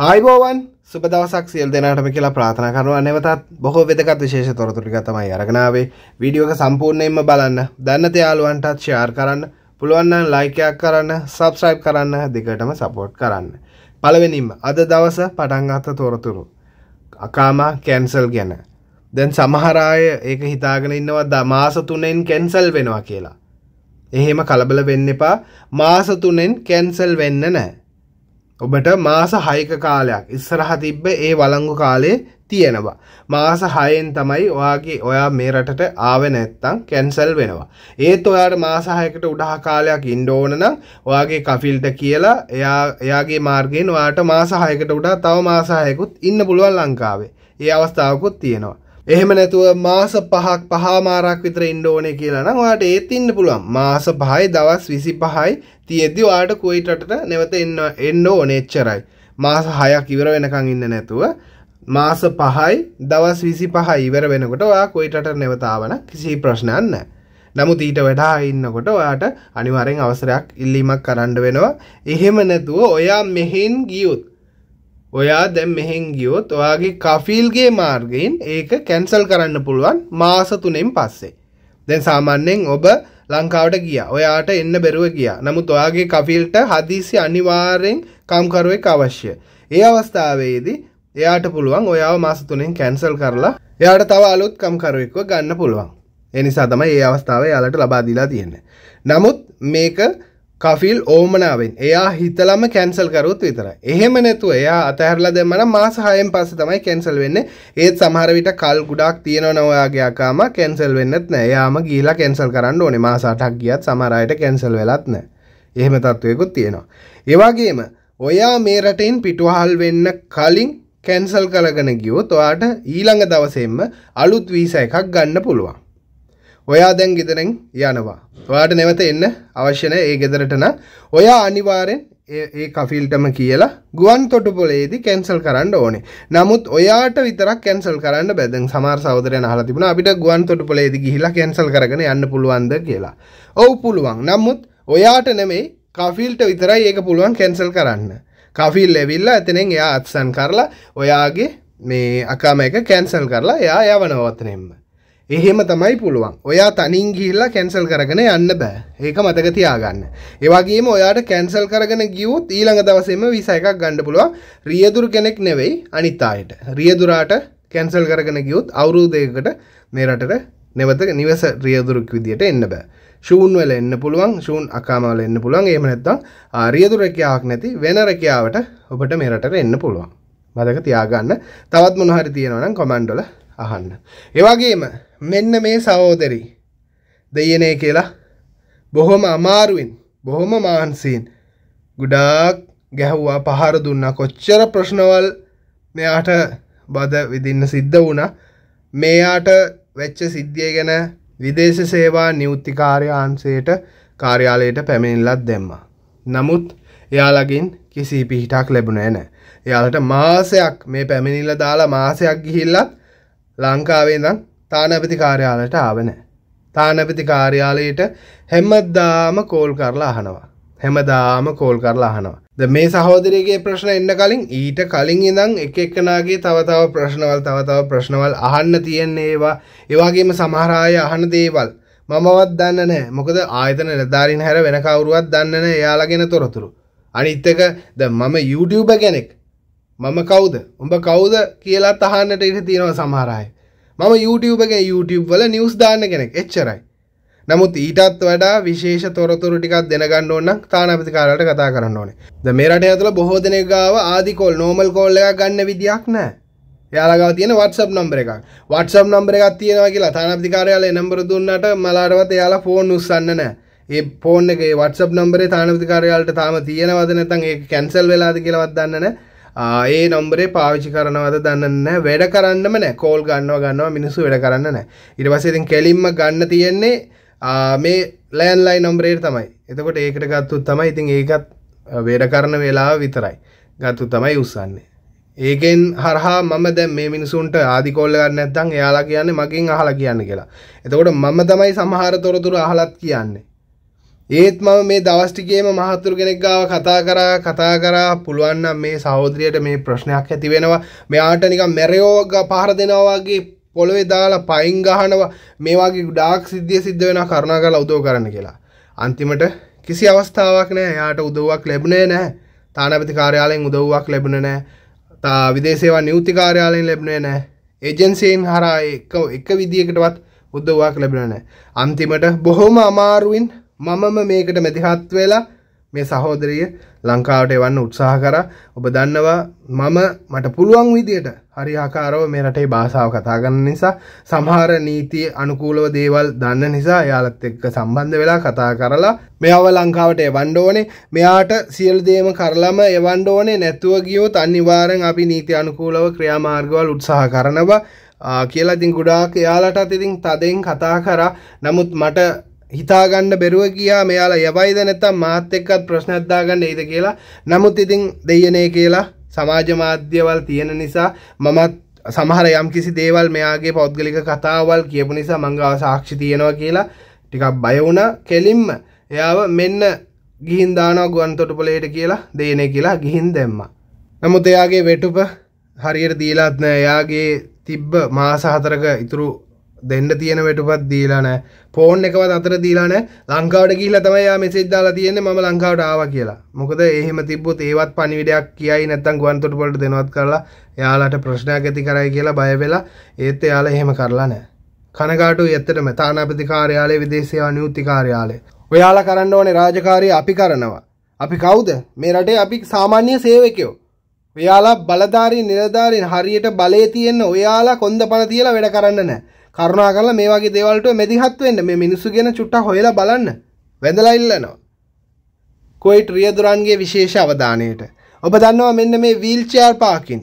ආයිබෝවන් සුපදවසක් සියල් දෙනාටම කියලා ප්‍රාථනා කරනවා නැවතත් බොහෝ වෙදගත් විශේෂ තොරතුරික තමයි අරගෙනාවේ වීඩියෝ එක සම්පූර්ණයෙන්ම බලන්න දන්න තයාලුවන්ටත් ෂෙයාර් කරන්න පුළුවන් නම් ලයික් එකක් කරන්න සබ්ස්ක්‍රයිබ් කරන්න දෙකටම සපෝට් කරන්න පළවෙනිම අද දවස පටන් ගත්ත තොරතුරු අකාමා කැන්සල් ගැන දැන් සමහර අය ඒක හිතාගෙන ඉන්නවා මාස තුනෙන් කැන්සල් වෙනවා කියලා එහෙම කලබල වෙන්න එපා මාස තුනෙන් කැන්සල් වෙන්න නැහැ ඔබට මාස හයක කාලයක් ඉස්සරහ තිබ්බ ඒ වලංගු කාලේ තියෙනවා. මාස හයෙන් තමයි ඔයාගේ ඔයා මේ රටට ආව නැත්තම් කැන්සල් වෙනවා. ඒත් ඔයාට මාස හයකට උඩහ කාලයක් ඉන්න ඕන නම් ඔයාගේ කෆිල්ට කියලා එයා එයාගේ මාර්ගයෙන් ඔයාට මාස හයකට උඩා තව මාස හයකුත් ඉන්න පුළුවන් ලංකාවේ. ඒ අවස්ථාවකුත් තියෙනවා. එහෙම නැතුව මාස පහක් පහමාරක් විතර ඉන්න ඕනේ කියලා නම් ඔයාට ඒත් ඉන්න පුළුවන්. මාස 5යි දවස් 25යි තියෙද්දි ඔයාට කුවයිට් රටට නැවත එන්න එන්න ඕනේ එච්චරයි. මාස 6ක් ඉවර වෙනකන් ඉන්න නැතුව මාස 5යි දවස් 25යි ඉවර වෙනකොට ඔයා කුවයිට් රටට නැවත ආවනම් කිසි ප්‍රශ්නයක් නැහැ. නමුත් ඊට වඩා ඉන්නකොට ඔයාට අනිවාර්යෙන් අවසරයක් ඉල්ලීමක් කරන්න වෙනවා. එහෙම නැතුව ඔයා මෙහෙන් ගියොත් ඔයා දැම් මෙහෙන් ගියොත් ඔයාගේ කෆිල්ගේ මාර්ගයෙන් ඒක කැන්සල් කරන්න පුළුවන් මාස තුනෙන් පස්සේ. දැන් සාමාන්‍යයෙන් ඔබ ලංකාවට ගියා. ඔයාට එන්න බැරුව ගියා. නමුත් ඔයාගේ කෆිල්ට හදිසි අනිවාර්යෙන් කම්කරුවෙක් අවශ්‍ය. ඒ අවස්ථාවේදී එයාට පුළුවන් ඔයාව මාස තුනෙන් කැන්සල් කරලා එයාට තව අලුත් කම්කරුවෙක්ව ගන්න පුළුවන්. ඒ නිසා තමයි මේ අවස්ථාව එයාලට ලබා දීලා තියෙන්නේ. නමුත් මේක කෆිල් ඕමනාවෙන් එයා හිතලම කැන්සල් කරුත් විතරයි. එහෙම නැතුව එයා අතහැරලා දැම්මම මාස 6න් පස්සේ තමයි කැන්සල් වෙන්නේ. ඒත් සමහර විට කල් ගොඩාක් තියෙනවනේ ඔයාගේ අකාම කැන්සල් වෙන්නත් නැහැ. එයාම ගිහිලා කැන්සල් කරන්න ඕනේ. මාස 8ක් ගියත් සමහර අයට කැන්සල් වෙලත් නැහැ. එහෙම තත්වයකුත් තියෙනවා. ඒ වගේම ඔයා මේ රටෙන් පිටුවහල් වෙන්න කලින් කැන්සල් කරගෙන ගියොත් ඔයාට ඊළඟ දවසේම අලුත් වීසා එකක් ගන්න පුළුවන්. ඔයා දැන් ගෙදරෙන් යනවා. ඔයාට නැවත එන්න අවශ්‍ය ඒ ගෙදරට ඔයා අනිවාර්යෙන් ඒ කෆිල්ටම කියලා ගුවන් තොටුපොලේදී කැන්සල් කරන්න ඕනේ. නමුත් ඔයාට විතරක් කැන්සල් කරන්න බෑ. දැන් සමහර සහෝදරයන් අහලා තිබුණා අපිට ගුවන් තොටුපොලේදී ගිහිලා කැන්සල් කරගෙන යන්න පුළුවන්ද කියලා. ඔව් පුළුවන්. නමුත් ඔයාට නෙමෙයි කෆිල්ට විතරයි ඒක පුළුවන් කැන්සල් කරන්න. කෆිල් ඇවිල්ලා එතනින් එයා අත්සන් කරලා ඔයාගේ මේ අකාම එක කැන්සල් කරලා එයා යවනවතනෙම්ම. එහෙම තමයි පුළුවන් ඔයා තනින් ගිහිල්ලා කැන්සල් කරගෙන යන්න බෑ ඒක මතක තියාගන්න ඒවගේම ඔයාට කැන්සල් කරගෙන ගියවොත් ඊළඟ දවසේම විසා එකක් ගන්න පුළුවන් රියදුරු කෙනෙක් නෙවෙයි අනිත් අයට රියදුරාට කැන්සල් කරගෙන ගියොත් අවුරුදයකට මේ රටට නැවත නිවස රියදුරුක් විදියට එන්න බෑ ශූන් වල එන්න පුළුවන් ශූන් අකාමවල එන්න පුළුවන් එහෙම නැත්නම් රියදුර රැකියාවක් නැති වෙන රැකියාවට ඔබට මේ රටට එන්න පුළුවන් මතක තියාගන්න තවත් මොනහරි තියෙනවා නම් කමෙන්ට් වල අහන්න. එවගේම මෙන්න මේ සහෝදරි දෙයනේ කියලා බොහොම අමාරුවෙන් බොහොම මාන්සීන් ගුඩාක් ගැහුවා පහර දුන්න කොච්චර ප්‍රශ්නවල් මෙයාට බද විදින්න සිද්ධ වුණ මේයාට වෙච්ච සිද්ධිය ගැන විදේශ සේවා නිවෘත්තිකාර්යාන්සයට කාර්යාලයට පැමිණිල්ලත් දෙම්මා. නමුත් එයාලගින් කිසි පිහිටක් ලැබුණේ නැහැ. එයාලට මාසයක් මේ පැමිණිල්ල දාලා මාසයක් ගිහිල්ලත් ලංකාවේ දම් තානපති කාර්යාලට ආවනෑ. තානපති කාර්යාලයට හැමදාම කෝල් කරලා අහනවා. හැමදාම කෝල් කරලා අහනවා. ද මේ සහෝදරයගේ ප්‍රශ්න එන්න කලින් ඊට කලින් ඉඳං එක එක්කනාගේ තවතාව ප්‍රශ්නවල් තවතාව ප්‍රශ්නවල් අහන්න තියෙන්නේ ඒවා ඒවාගේම සමහරාය අහන දේවල් මමවත් දන්න නෑ මොකද ආයතන නිලධාරීන් හැර වෙන කවුරුවත් දන්න නෑ එයාලා ගැන තොරතුරු අනිත් එක දැන් මම YouTuber කෙනෙක් මම කවුද උඹ කවුද කියලා තහන්නට ඉට තියෙනව සමහරයි. මම YouTube එකෙන් YouTube වල නිවස් දාන්න කෙනෙක් එච්චරයි. නමුත් ඊටත් වඩා විශේෂ තොරතුරු ටිකක් දැනගන්න ඕන නම් තානාපතිකාරලට කතා කරන්න ඕනේ. ද මේ රටේ ඇතුළ බොහෝ දෙනෙක් ගාව ආදි කෝල් නෝමල් කෝල් එකක් ගන්න විදියක් නැහැ. එයාලගාව තියෙන WhatsApp number එකක්. WhatsApp number එකක් තියෙනවා කියලා තානාපතිකාරයාලේ number දුන්නාට මලාටවත් එයාලා ෆෝන් උස්සන්නේ නැහැ. ඒ ෆෝන් එකේ WhatsApp number එක තානාපතිකාරයාලට තාම තියෙනවද නැත්නම් ඒක කැන්සල් වෙලාද කියලාවත් දන්නේ නැහැ. ඒ නොම්බරේ පාවිච්චි කරනවද දන්න වැඩ කරන්නම නෑ කෝල් ගන්නව ගන්නවා මිනිස්සු වැඩ කරන්න නෑ ඉට පස්සේතින් කෙලින්ම ගන්න තියෙන්නේ මේ ලෑන්ලයි නොම්බරේට තමයි එතකොට ඒකට ගත්තුත් තමයි ඉතින් ඒකත් වැඩ කරන වෙලා විතරයි ගත්තු තමයි උස්සන්නේ ඒකෙන් හරහා මම දැ මේ මිනිසුන්ට ආදිකෝල්ල ගන්න ඇත්තන් එයාලා කියන්නේ මගින් අහලා කියන්න කියලා එතකොට මම තමයි සමහර තොරතුර අහලත් කියන්නේ ඒත් මම මේ දවස් ටිකේම මහතුරු කෙනෙක් ගාව කතා කරා කතා කරා පුළුවන් නම් මේ සහෝදරියට මේ ප්‍රශ්නයක් ඇති වෙනවා මෙයාට නිකන් මැරයෝ පහර දෙනවා වගේ පොළවේ දාලා පයින් ගහනවා මේ වගේ ඩාක් සිද්ධිය සිද්ධ වෙනවා කරුණාකරලා උදව් කරන්න කියලා. අන්තිමට කිසි අවස්ථාවක් නැහැ. එයාට උදව්වක් ලැබුණේ නැහැ. තානාපති කාර්යාලයෙන් උදව්වක් ලැබුණේ නැහැ. තා විදේශ සේවා නියුක්ති කාර්යාලයෙන් ලැබුණේ නැහැ. ඒජන්සියෙන් හරහා එක එක විදියකටවත් උදව්වක් ලැබුණේ නැහැ. අන්තිමට බොහොම අමාරුවෙන් මමම මේකට මැදිහත් වෙලා මේ සහෝදරිය ලංකාවට එවන්න උත්සාහ කරා ඔබ දන්නවා මම මට පුළුවන් විදියට හරි ආකාරව මේ රටේ භාෂාව කතා කරන නිසා සමහර නීති අනුකූලව දේවල් දන්න නිසා එයාලත් එක්ක සම්බන්ධ වෙලා කතා කරලා මෙයාව ලංකාවට එවන්න ඕනේ මෙයාට සියලු දේම කරලම එවන්න ඕනේ නැතුව ගියොත් අනිවාර්යෙන් අපි නීති අනුකූලව ක්‍රියාමාර්ගවල උත්සාහ කරනවා කියලා ඉතින් ගොඩාක් එයාලටත් ඉතින් තදෙන් කතා කරා නමුත් මට හිතාගන්න බැරුව කියා මෙයාලා යවයිද නැත්තම් මාත් එක්කත් ප්‍රශ්නයක් දාගන්න එයිද කියලා. නමුත් ඉතින් දෙයනේ කියලා සමාජ මාධ්‍යවල් තියෙන නිසා මමත් සමහර යම්කිසි දේවල් මෙයාගේ පෞද්ගලික කතාවල් කියපු නිසා මංගව සාක්ෂි තියෙනවා කියලා ටිකක් බය වුණා. කෙලින්ම එයාව මෙන්න ගිහින් දානවා ගුවන් තොටුපළේට කියලා දෙයනේ කියලා ගිහින් දැම්මා. නමුත් එයාගේ වෙටුප හරියට දීලාත් නෑ. එයාගේ තිබ්බ මාස හතරක ඉතුරු දෙන්න තියෙන වැටුපත් දීලා නෑ ෆෝන් එකවත් අතර දීලා නෑ ලංකාවට ගිහිල්ලා තමයි යා මෙසේජ් දාලා තියෙන්නේ මම ලංකාවට ආවා කියලා. මොකද එහෙම තිබ්බොත් ඒවත් පණිවිඩයක් කියයි නැත්නම් ගුවන්තොටුපළට දෙනවත් කරලා එයාලට ප්‍රශ්නයක් ඇති කරයි කියලා බය වෙලා ඒත් එයාලා එහෙම කරලා නෑ. කනගාටුයි ඇත්තටම තානාපති කාර්යාලය විදේශ සේවා නියුක්ති කාර්යාලය. ඔයාලා කරන්න ඕනේ රාජකාරිය අපි කරනවා. අපි කවුද? මේ රටේ අපි සාමාන්‍ය සේවකයෝ. ඔයාලා බලධාරී නිලධාරීන් හරියට බලේ තියෙන ඔයාලා කොන්ද පණ තියලා වැඩ කරන්න නෑ. කරුණා කරලා මේ වගේ දේවල්ට මෙදිහත් වෙන්න මේ මිනිස්සු ගැන චුට්ටක් හොයලා බලන්න වැඳලා ඉල්ලනවා කොයිට් රියදුරන්ගේ විශේෂ අවධානයට ඔබ දන්නවා මෙන්න මේ වීල්චෙයාර් පාකින්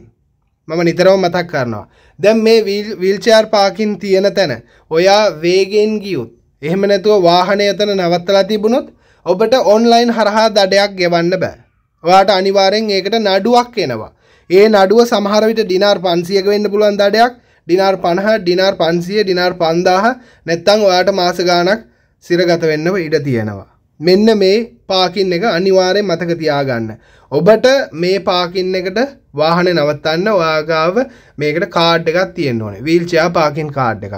මම නිතරම මතක් කරනවා දැන් මේ වීල්චෙයාර් පාකින් තියෙන තැන ඔයා වේගෙන් ගියොත් එහෙම නැතුව වාහනය එතන නවත්තලා තිබුණොත් ඔබට ඔන්ලයින් හරහා දඩයක් ගෙවන්න බෑ ඔයාට අනිවාරෙන් ඒකට නඩුවක් එනවා ඒ නඩුව සමහරවිට ඩිනාර් පන්සියක වෙන්න පුළුවන් දඩයක් ඩිනාර් 50 ඩිනාර් 500 ඩිනාර් 5000 නැත්තම් ඔයාට මාස ගාණක් සිරගත වෙන්න ඉඩ තියෙනවා මෙන්න මේ පාකින් එක අනිවාර්යෙන් මතක තියාගන්න. ඔබට මේ පාකින් එකට වාහනේ නවත්තන්න ඔයාගාව මේකට කාඩ් එකක් තියෙන්න ඕනේ. වීල්චෙයා පාකින් කාඩ් එකක්.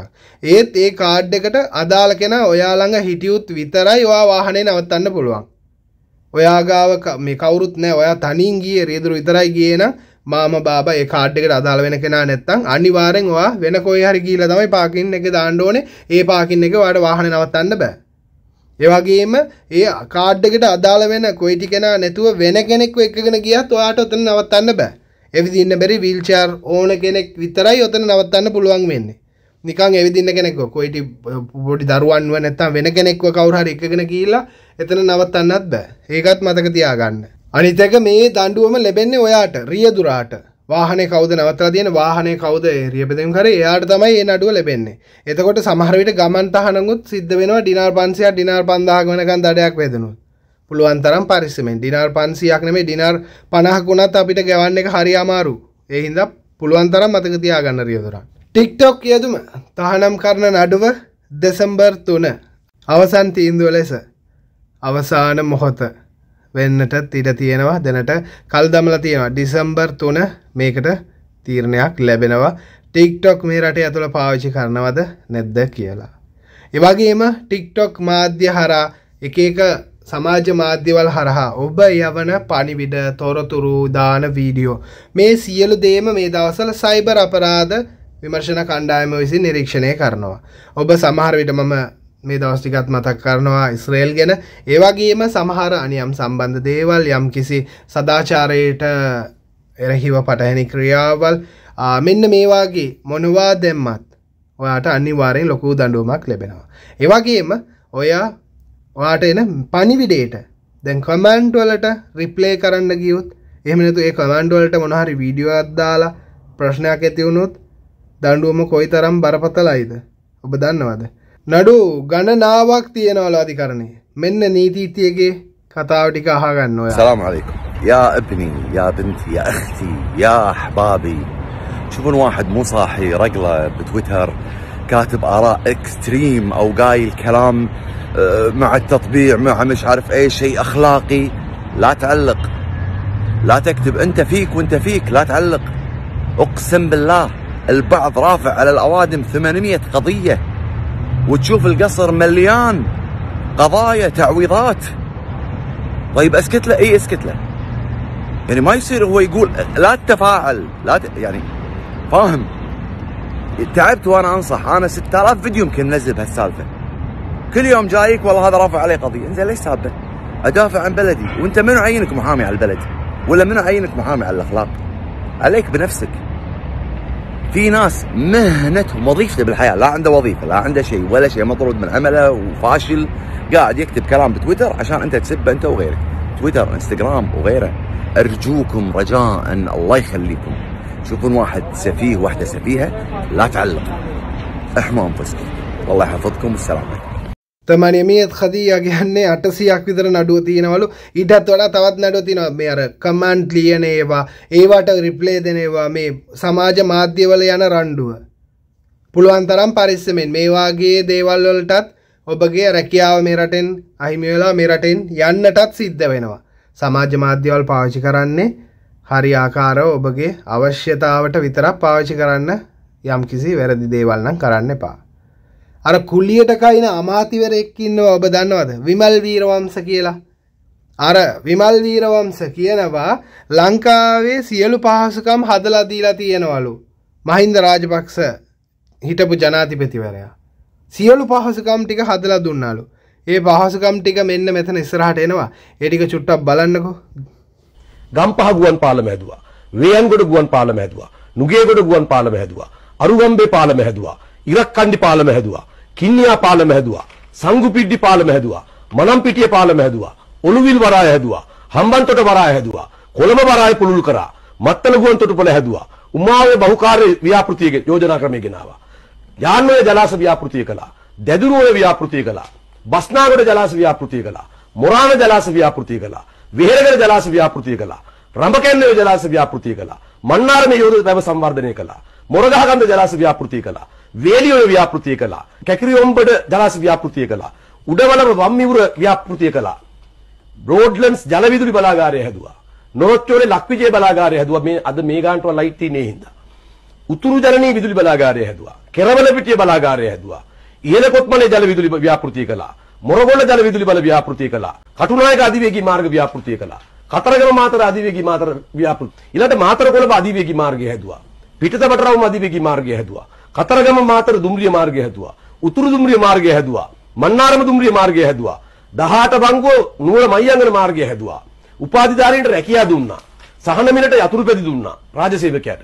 ඒත් ඒ කාඩ් එකට අදාළ කෙනා ඔයා ළඟ හිටියොත් විතරයි ඔයා වාහනේ නවත්තන්න පුළුවන්. ඔයාගාව මේ කවුරුත් නැහැ. ඔයා තනින් ගියේ රියදුරු විතරයි ගියේ නම් මාම බාබ ඒ කාඩ් එකට අදාළ වෙන කෙනා නැත්තම් අනිවාර්යෙන් ඔයා වෙන කොයි හරි ගිහිල්ලා තමයි පාකින් එක දාන්න ඕනේ. ඒ පාකින් එක ඔයාට වාහනේ නවත්තන්න බෑ. ඒ වගේම ඒ කාඩ් එකට අදාළ වෙන කොයිටි කෙනා නැතුව වෙන කෙනෙක්ව එක්කගෙන ගියත් ඔයාට ඔතන නවත්තන්න බෑ. එවිදින්න බැරි වීල්චාර් ඕන කෙනෙක් විතරයි ඔතන නවත්තන්න පුළුවන් වෙන්නේ. නිකන් එවිදින්න කෙනෙක්ව කොයිටි පොඩි දරුවන්ව නැත්තම් වෙන කෙනෙක්ව කවුරු හරි එක්කගෙන ගිහිල්ලා එතන නවත්තන්නත් බෑ. ඒකත් මතක තියාගන්න. අනිත් එක මේ දඬුවම ලැබෙන්නේ ඔයාට රියදුරාට. වාහනේ කවුද නවත්තලා තියෙන වාහනේ කවුද ඒරිය බෙදීම් කරේ එයාට තමයි මේ නඩුව ලැබෙන්නේ. එතකොට සමහර විට ගමන් තහනමුත් සිද්ධ වෙනවා ඩිනාර් 500ක් ඩිනාර් 5000ක් වෙනකන් දඩයක් වැදෙනවා. පුළුවන් තරම් පරිස්සමෙන් ඩිනාර් 500ක් නෙමෙයි ඩිනාර් 50ක් වුණත් අපිට ගෙවන්න එක හරි අමාරු. ඒ හින්දා පුළුවන් තරම් මතක තියාගන්න රියදුරා. ටික්ටොක් කියදුම තහනම් කරන නඩුව දෙසම්බර් 3 අවසන් තීන්දුව ලෙස අවසාන මොහොත වෙන්නටත් ඉඩ තියෙනවා දැනට කල් දමලා තියෙනවා ඩිසම්බර් 3 මේකට තීරණයක් ලැබෙනවා TikTok මේ රටේ ඇතුළ පාවිච්චි කරනවද නැද්ද කියලා. ඒ වගේම TikTok මාධ්‍ය හරහා එක එක සමාජ මාධ්‍යවල හරහා ඔබ යවන පණිවිඩ තොරතුරු දාන වීඩියෝ මේ සියලු දේම මේ දවස්වල සයිබර් අපරාධ විමර්ශන කණ්ඩායම විසින් නිරීක්ෂණය කරනවා. ඔබ සමහර විට මම මේ දවස්ටිකත් මතක් කරනවා ඉස්රේල් ගැන ඒවගේම සමහර අනියම් සම්බන්ධ දේවල් යම් කිසි සදාචාරයට එරහිව පටහැනි ක්‍රියාවල් මෙන්න මේවාගේ මොනවා දැම්මත් ඔයාට අනිවාරයෙන් ලොකු දඩුවමක් ලැබෙනවා. ඒවගේම ඔයා වාට එන පනිවිඩේට දැන් කමන්ටවලට රිප්ලේ කරන්න ගියුත් එමනතු ඒ කමන්ඩුවලට මොනහරි වීඩියෝ අද්දාලා ප්‍රශ්නයක් ඇතිවුණුත් දණ්ඩුවම කොයි තරම් බරපතලයිද ඔබ දන්නවද නඩු ගණනාවක් තියෙනවල අධිකරණය මෙන්න නීතීතියගේ කතාවටික අහගන්න ඔය සලාම් عليكم يا ابني يا بنتي يا اختي يا احبابي تشوفون واحد مو صاحي رقله بتويتر كاتب اراء اكستريم او قايل كلام آه، مع التطبيع مع مش عارف اي شيء اخلاقي لا تعلق لا تكتب انت فيك وانت فيك لا تعلق اقسم بالله البعض رافع على الاوادم 800 قضيه وتشوف القصر مليان قضايا تعويضات طيب اسكت له اي اسكت له يعني ما يصير هو يقول لا تتفاعل لا ت... يعني فاهم تعبت وانا انصح انا 6000 فيديو يمكن نزل بهالسالفه كل يوم جايك والله هذا رافع عليه قضيه انزين ليش سابه؟ ادافع عن بلدي وانت منو عينك محامي على البلد؟ ولا منو عينك محامي على الاخلاق؟ عليك بنفسك في ناس مهنتهم وظيفته بالحياه لا عنده وظيفه لا عنده شيء ولا شيء مطرود من عمله وفاشل قاعد يكتب كلام بتويتر عشان انت تسبه انت وغيرك تويتر انستغرام وغيره ارجوكم رجاء الله يخليكم تشوفون واحد سفيه واحده سفيهه لا تعلق احموا انفسكم الله يحفظكم والسلام عليكم තමනි මේ හදී අගන්නේ අටසියක් විතර නඩුව තියෙනවලු ඉටත් වඩා තවත් නඩුව තියෙනවා මේ අර කමන්ට් ලියන ඒවා ඒවට රිප්ලේ දෙන ඒවා මේ සමාජ මාධ්‍යවල යන රණ්ඩුව පුළුවන් තරම් පරිස්සමෙන් මේ වාගේ දේවල් වලටත් ඔබගේ රැකියාව මේ රටෙන් අහිමි වෙලා මේ රටෙන් යන්නටත් සිද්ධ වෙනවා සමාජ මාධ්‍යවල පාවිච්චි කරන්නේ හරි ආකාරව ඔබගේ අවශ්‍යතාවට විතරක් පාවිච්චි කරන්න යම්කිසි වැරදි දේවල් නම් කරන්න එපා අර කුලියට කයින අමාතිවරෙක් ඉන්නවා ඔබ දන්නවද විමල් වීරවංශ කියලා අර විමල් වීරවංශ කියනවා ලංකාවේ සියලු පහසුකම් හදලා දීලා තියෙනවලු මහින්ද රාජපක්ෂ හිටපු ජනාධිපතිවරයා සියලු පහසුකම් ටික හදලා දුන්නලු ඒ පහසුකම් ටික මෙන්න මෙතන ඉස්සරහට එනවා ඒ ටික චුට්ටක් බලන්නකෝ ගම්පහ ගුවන් පාලම හැදුවා වේයන්ගොඩ ගුවන් පාලම හැදුවා නුගේගොඩ ගුවන් පාලම හැදුවා අරුගම්බේ පාලම හැදුවා ඉරක්කන්ඩි පාලම හැදුවා. කින්නියා පාලම හැදුවා. සංගුපිඩ්ඩි පාලම හැදුවා. මනම්පිටිය පාලම හැදුවා. ඔළුවිල් වරාය හැදුවා. හම්බන්තොට වරාය හැදුවා. කොළඹ වරාය පුළුල් කරා. මත්තල ගුවන් තොටුපළ හැදුවා. උමාවේ බහුකාර්ය ව්‍යාපෘතිය යෝජනා ක්‍රමය ගෙනාවා. යාන්වය ජලාශ ව්‍යාපෘතිය කළා. දැදුරුවය ව්‍යාපෘතිය කළා. බස්නාගොඩ ජලාශ ව්‍යාපෘතිය කළා. මොරාණ ජලාශ ව්‍යාපෘතිය කළා. විහෙරගල ජලාශ ව්‍යාපෘතිය කළා. රඹකැන්නේ ජලාශ ව්‍යාපෘතිය කළා. මන්නාරමේ යෝධ පැව සංවර්ධනය කළා. මොරගහගන්ධ ජලාශ ව්‍යාපෘතිය කළා. වේලියොල ව්‍යාපෘතිය කළා. කැකිරිඔම්බඩ ජලාශ ව්‍යාපෘතිය කළා. උඩවලම වම්මිවුර ව්‍යාපෘතිය කළා. බ්‍රෝඩ්ලන්ඩ්ස් ජල විදුලි බලාගාරය හැදුවා. නොරොච්චෝලේ ලක්විජය බලාගාරය හැදුවා. මේ අද මේ ගානටවත් ලයිට් තියෙන්නේ හින්දා. උතුරු ජලනීය විදුලි බලාගාරය හැදුවා. කෙරවල පිටිය බලාගාරය හැදුවා. ඉහළ කොත්මලේ ජල විදුලි ව්‍යාපෘතිය කළා. මොරගොල්ල ජල විදුලි බල ව්‍යාපෘතිය කළා. කටුනායක අධිවේගී මාර්ග ව්‍යාපෘතිය කළා. කතරගම මාතර අධිවේගී මාතර ව්‍යාපෘති. ඊළඟට මාතර කොළඹ අධිවේගී මාර්ගය හැදුවා. පිටතබටරවුම අධිවේගී මාර්ගය හැදුවා. කතරගම මාතර දුම්රිය මාර්ගය හැදුවා. උතුරු දුම්රිය මාර්ගය හැදුවා. මන්නාරම දුම්රිය මාර්ගය හැදුවා. 18 බංගෝ නුවර මයියංගන මාර්ගය හැදුවා. උපාධිධාරීන්ට රැකියා දුන්නා. සහනමිලට යතුරු පැදි දුන්නා රාජසේවකයාට.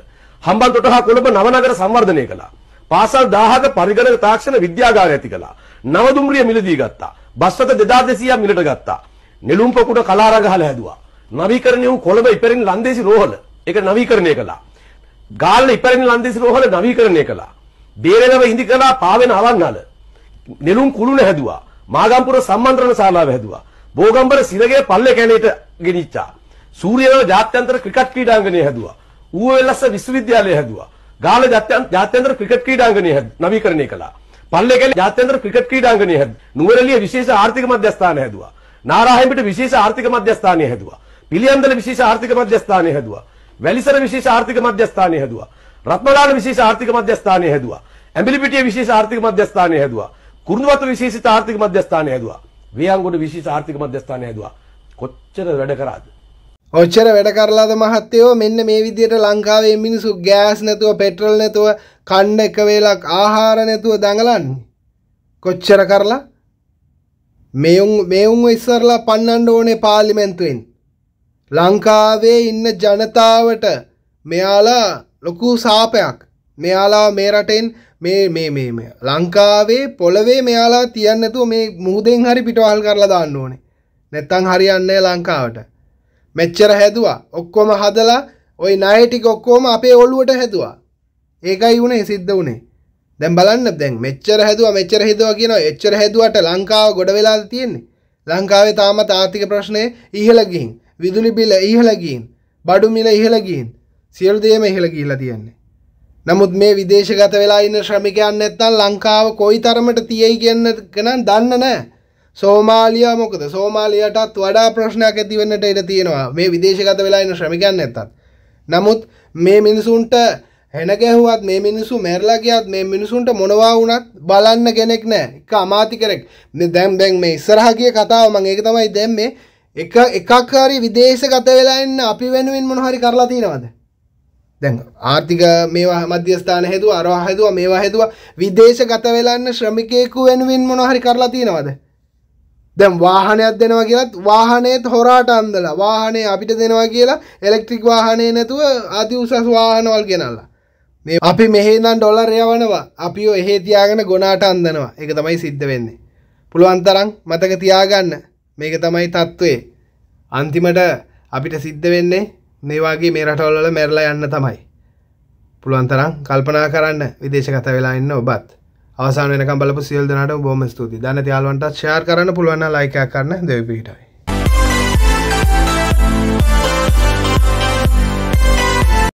හම්බන්තොට හා කොළඹ නවනගර සංවර්ධනය කළා. පාසල් 1000ක පරිගණක තාක්ෂණ විද්‍යාගාරය ඇති කළා. නව දුම්රිය මිලදී ගත්තා. බස්වත 2200ක් මිලට ගත්තා. නෙළුම් පොකුඩ කලාරගහල හැදුවා. නවීකරණය වූ කොළඹ ඉපැරණි ලන්දේසි රෝහල. ඒක නවීකරණය කළා. ගාල්ල ඉපැරණි ලන්දේසි රෝහල නවීකරණය කළා. බේරෙනව ඉදිකලා පාවෙන අවන්නාල නෙළුම් කුළුණ හැදුවා මාගම්පුර සම්මන්ත්‍රණ ශාලාව හැදුවා බෝගම්බර සිරගේ පල්ලේ කැලේට ගෙනිච්චා සූර්යනව ජාත්‍යන්තර ක්‍රිකට් ක්‍රීඩාංගණය හැදුවා ඌවෙලස්ස විශ්වවිද්‍යාලය හැදුවා ගාල ජාත්‍යන්තර ක්‍රිකට් ක්‍රීඩාංගණය නවීකරණය කළා පල්ලේ කැලේ ජාත්‍යන්තර ක්‍රිකට් ක්‍රීඩාංගණය නුවරඑළිය විශේෂ ආර්ථික මධ්‍යස්ථානය හැදුවා නාරාහෙම්බිට විශේෂ ආර්ථික මධ්‍යස්ථානය හැදුවා පිළියන්දල විශේෂ ආර්ථික මධ්‍යස්ථානය හැදුවා වැලිසර විශේෂ ආර්ථික මධ්‍යස්ථානය හැදුවා රත්නලාන විශේෂ ආර්ථික මධ්‍යස්ථානය හැදුවා. ඇඹිලිපිටිය විශේෂ ආර්ථික මධ්‍යස්ථානය හැදුවා. කුරුණුවතු විශේෂිත ආර්ථික මධ්‍යස්ථානය හැදුවා. වියංගොඩ විශේෂ ආර්ථික මධ්‍යස්ථානය හැදුවා. කොච්චර වැඩ කරාද? ඔච්චර වැඩ කරලාද මහත්තයෝ මෙන්න මේ විදියට ලංකාවේ මිනිසු ගෑස් නැතුව පෙට්‍රල් නැතුව කණ්ඩ එක වේලක් ආහාර නැතුව දඟලන්නේ. කොච්චර කරලා? මේඋන් මේඋන් ඉස්සරලා පන්නන්න ඕනේ පාර්ලිමේන්තුවෙන්. ලංකාවේ ඉන්න ජනතාවට මෙයාලා ලොකු සාපයක් මෙයාලා මේ රටෙන් මේ මේ මේ මේ ලංකාවේ පොළවේ මෙයාලා තියන්නතුව මේ මුහදෙන් හරි පිටවල් කරලා දාන්න ඕනේ නැත්තං හරියන්නේ ලංකාවට මෙච්චර හැදවා ඔක්කොම හදලා ඔය නයටික ඔක්කෝම අපේ ඔල්ලුවට හැදවා ඒකයි වුණේ සිද්ධ වුණේ දැන් බලන්න දැන් මෙච්චර හැදවා මෙච්චර හිදවා කියන එච්චර හැදුවට ලංකාව ගොඩ වෙලා තියෙන්නේ ලංකාවේ තාමත් ආර්ථික ප්‍රශ්නය ඉහළ ගිහින් විදුලි බිල ඉහළ ගිහින් බඩු මිල ඉහළ ගිහින් සියලු දේම ඉහළ කියලා තියන්නේ. නමුත් මේ විදේශගත වෙලා ඉන්න ශ්‍රමිකයන් නැත්නම් ලංකාව කොයි තරමට තියෙයි කියන්න ගණන් දන්න නැහැ. සෝමාලියා මොකද? සෝමාලියටත් වඩා ප්‍රශ්නයක් ඇති වෙන්නට ඉඩ තියෙනවා. මේ විදේශගත වෙලා ඉන්න ශ්‍රමිකයන් නැත්තත්. නමුත් මේ මිනිසුන්ට හෙන ගැහුවත් මේ මිනිස්සු මැරලා ගියත් මේ මිනිසුන්ට මොනවා වුණත් බලන්න කෙනෙක් නැහැ. එක අමාතිකරෙක්. මේ දැන් දැන් මේ ඉස්සරහා ගිය කතාව මම ඒක තමයි දැන් මේ එක එකක් හරි විදේශගත වෙලා ඉන්න අපි වෙනුවෙන් මොන හරි කරලා තියනවද? දැන් ආර්ථික මේවා මධ්‍යස්ථාන හැදුවා අරවා හැදුවා මේවා හැදුවා විදේශගත වෙලා ඉන්න ශ්‍රමිකයෙකු වෙනුවෙන් මොනවා හරි කරලා තියෙනවද දැන් වාහනයක් දෙනවා කියලත් වාහනේත් හොරාට අන්දලා වාහනේ අපිට දෙනවා කියලා එලෙක්ට්‍රික් වාහනේ නැතුව අති උසස් වාහනවල් ගෙනල්ලා මේ අපි මෙහෙනම් ඩොලර් යවනවා අපිව එහෙ තියාගෙන ගොනාට අන්දනවා ඒක තමයි සිද්ධ වෙන්නේ පුළුවන් තරම් මතක තියාගන්න මේක තමයි தત્ත්වය අන්තිමට අපිට සිද්ධ වෙන්නේ මේ වගේ මේ රටවල්වල මැරලා යන්න තමයි. පුළුවන් තරම් කල්පනා කරන්න විදේශගත වෙලා ඉන්න ඔබත්. අවසාන වෙනකම් බලපු සියලු දෙනාටම බොහොම ස්තුතියි. දැන් තියාලවන්ටත් ෂෙයාර් කරන්න පුළුවන් නම් ලයික් එකක් කරන්න දෙවි පිටයි.